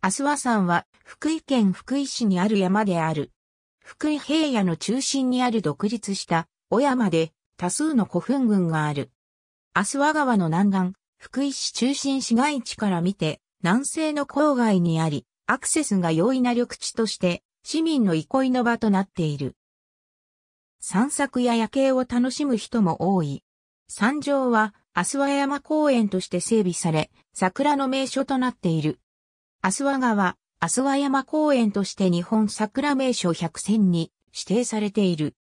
アスワ山は福井県福井市にある山である。福井平野の中心にある独立した小山で多数の古墳群がある。アスワ川の南岸、福井市中心市街地から見て南西の郊外にあり、アクセスが容易な緑地として市民の憩いの場となっている。散策や夜景を楽しむ人も多い。山上はアスワ山公園として整備され、桜の名所となっている。アスワ川、アスワ山公園として日本桜名所100選に指定されている。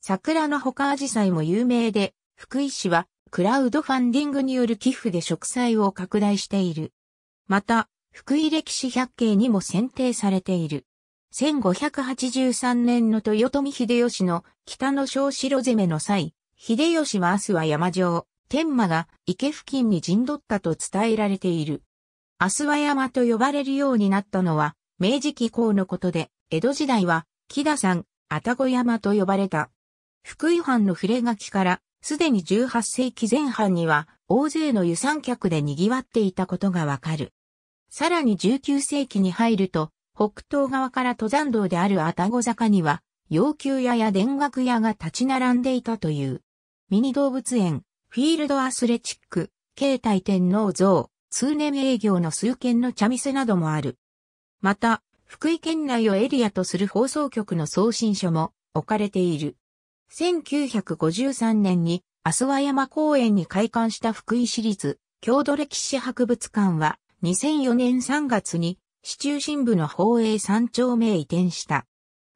桜の他アジサイも有名で、福井市はクラウドファンディングによる寄付で植栽を拡大している。また、福井歴史百景にも選定されている。1583年の豊臣秀吉の北の小城攻めの際、秀吉は明日は山城、天馬が池付近に陣取ったと伝えられている。アスワ山と呼ばれるようになったのは、明治期降のことで、江戸時代は、木田山、愛宕山と呼ばれた。福井藩の触れ書きから、すでに18世紀前半には、大勢の遊山客で賑わっていたことがわかる。さらに19世紀に入ると、北東側から登山道である愛宕坂には、要求屋や田楽屋が立ち並んでいたという。ミニ動物園、フィールドアスレチック、携帯天皇像、通年営業の数件の茶店などもある。また、福井県内をエリアとする放送局の送信所も置かれている。1953年に阿蘇和山公園に開館した福井市立郷土歴史博物館は2004年3月に市中心部の宝永山丁目へ移転した。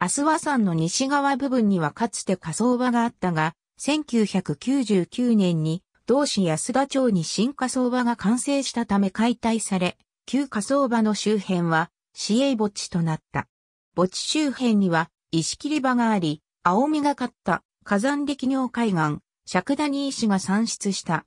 阿蘇和山の西側部分にはかつて火葬場があったが、1999年に同市安田町に新火葬場が完成したため解体され、旧火葬場の周辺は市営墓地となった。墓地周辺には石切り場があり、青みがかった火山力尿海岸、尺谷石が産出した。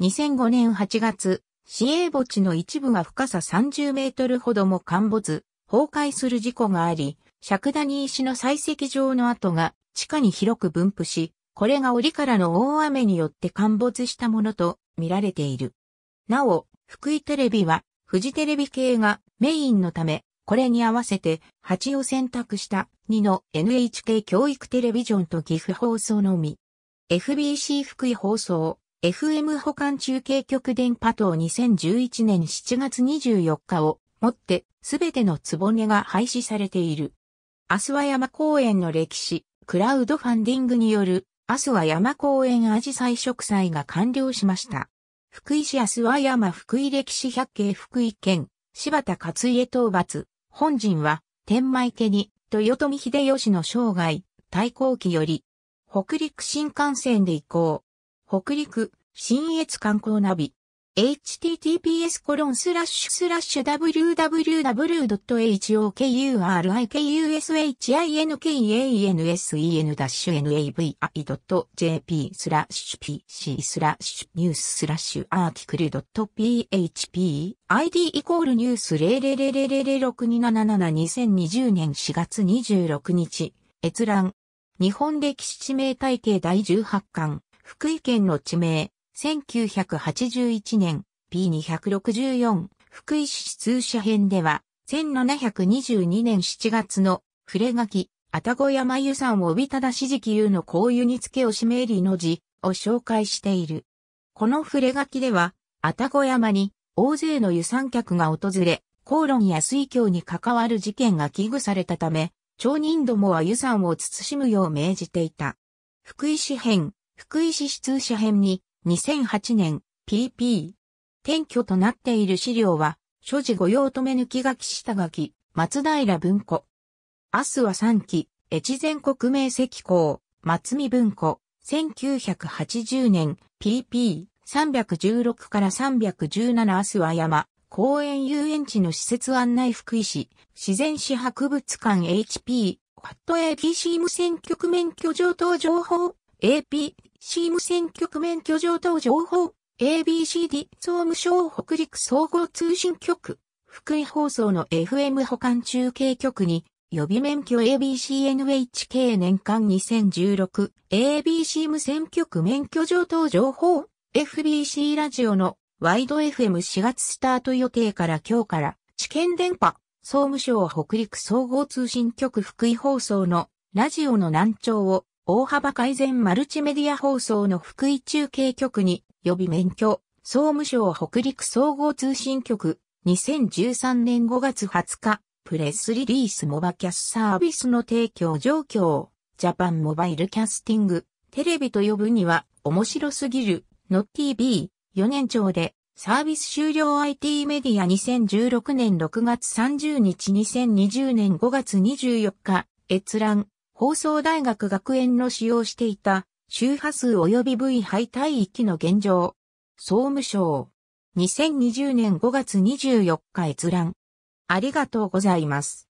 2005年8月、市営墓地の一部が深さ30メートルほども陥没、崩壊する事故があり、尺谷石の採石場の跡が地下に広く分布し、これが折からの大雨によって陥没したものと見られている。なお、福井テレビは、富士テレビ系がメインのため、これに合わせて8を選択した2の NHK 教育テレビジョンと岐阜放送のみ。FBC 福井放送、FM 保管中継局電波等2011年7月24日をもってすべてのつぼねが廃止されている。明日は山公園の歴史、クラウドファンディングによる明日は山公園アジサイ植栽が完了しました。福井市明日は山福井歴史百景福井県、柴田勝家討伐、本陣は、天満家に、豊臣秀吉の生涯、対抗期より、北陸新幹線で移行。北陸、新越観光ナビ。https w w w h o k u r i k u s h i n k a n s e n n a v i j p pc n e w s a ニューススラッシュアークル .php id イコールニュース0 0 0 0 6 2 7 7 2 0 2 0年4月26日閲覧日本歴史地名体系第18巻福井県の地名1981年 P264 福井市通社編では、1722年7月の触れ書き、あたご山湯んを帯だしじき湯の紅湯につけをしめりの字を紹介している。この触れ書きでは、あたご山に大勢の湯産客が訪れ、口論や水挙に関わる事件が危惧されたため、町人どもは湯産を慎むよう命じていた。福井市編、福井市通社編に、2008年 PP。転居となっている資料は、所持御用留抜き書き下書き、松平文庫。明日は3期、越前国名石公、松見文庫、1980年、PP、316から317明日は山、公園遊園地の施設案内福井市、自然史博物館 HP、ファット ABC 無線局免許上等情報 AP、シーム選挙区免許上等情報、ABCD 総務省北陸総合通信局、福井放送の FM 保管中継局に、予備免許 ABCNHK 年間 2016ABC 無線局免許上等情報 FBC ラジオのワイド FM4 月スタート予定から今日から知見電波総務省北陸総合通信局福井放送のラジオの難聴を大幅改善マルチメディア放送の福井中継局に予備免許、総務省北陸総合通信局、2013年5月20日、プレスリリースモバキャスサービスの提供状況、ジャパンモバイルキャスティング、テレビと呼ぶには面白すぎる、の TV、4年長で、サービス終了 IT メディア2016年6月30日2020年5月24日、閲覧、放送大学学園の使用していた周波数及び部位配帯域の現状。総務省。2020年5月24日閲覧。ありがとうございます。